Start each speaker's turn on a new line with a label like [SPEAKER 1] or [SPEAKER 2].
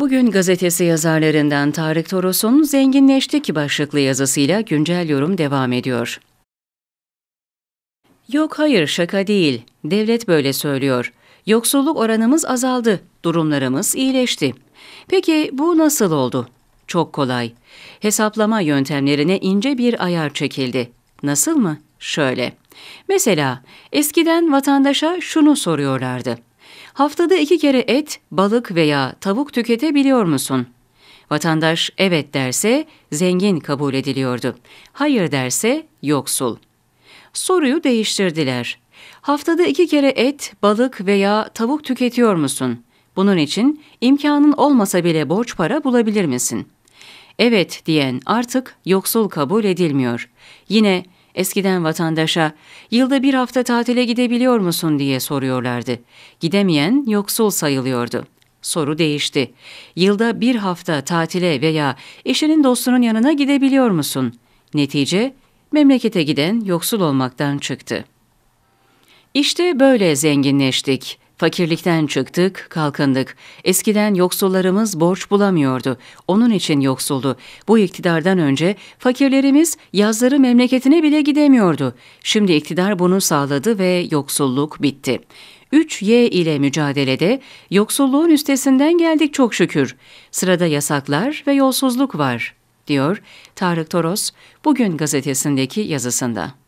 [SPEAKER 1] Bugün gazetesi yazarlarından Tarık Toros'un Zenginleşti başlıklı yazısıyla güncel yorum devam ediyor. Yok hayır şaka değil, devlet böyle söylüyor. Yoksulluk oranımız azaldı, durumlarımız iyileşti. Peki bu nasıl oldu? Çok kolay. Hesaplama yöntemlerine ince bir ayar çekildi. Nasıl mı? Şöyle. Mesela eskiden vatandaşa şunu soruyorlardı. Haftada iki kere et, balık veya tavuk tüketebiliyor musun? Vatandaş evet derse zengin kabul ediliyordu. Hayır derse yoksul. Soruyu değiştirdiler. Haftada iki kere et, balık veya tavuk tüketiyor musun? Bunun için imkanın olmasa bile borç para bulabilir misin? Evet diyen artık yoksul kabul edilmiyor. Yine Eskiden vatandaşa yılda bir hafta tatile gidebiliyor musun diye soruyorlardı. Gidemeyen yoksul sayılıyordu. Soru değişti. Yılda bir hafta tatile veya eşinin dostunun yanına gidebiliyor musun? Netice memlekete giden yoksul olmaktan çıktı. İşte böyle zenginleştik. Fakirlikten çıktık, kalkındık. Eskiden yoksullarımız borç bulamıyordu. Onun için yoksuldu. Bu iktidardan önce fakirlerimiz yazları memleketine bile gidemiyordu. Şimdi iktidar bunu sağladı ve yoksulluk bitti. 3Y ile mücadelede yoksulluğun üstesinden geldik çok şükür. Sırada yasaklar ve yolsuzluk var, diyor Tarık Toros bugün gazetesindeki yazısında.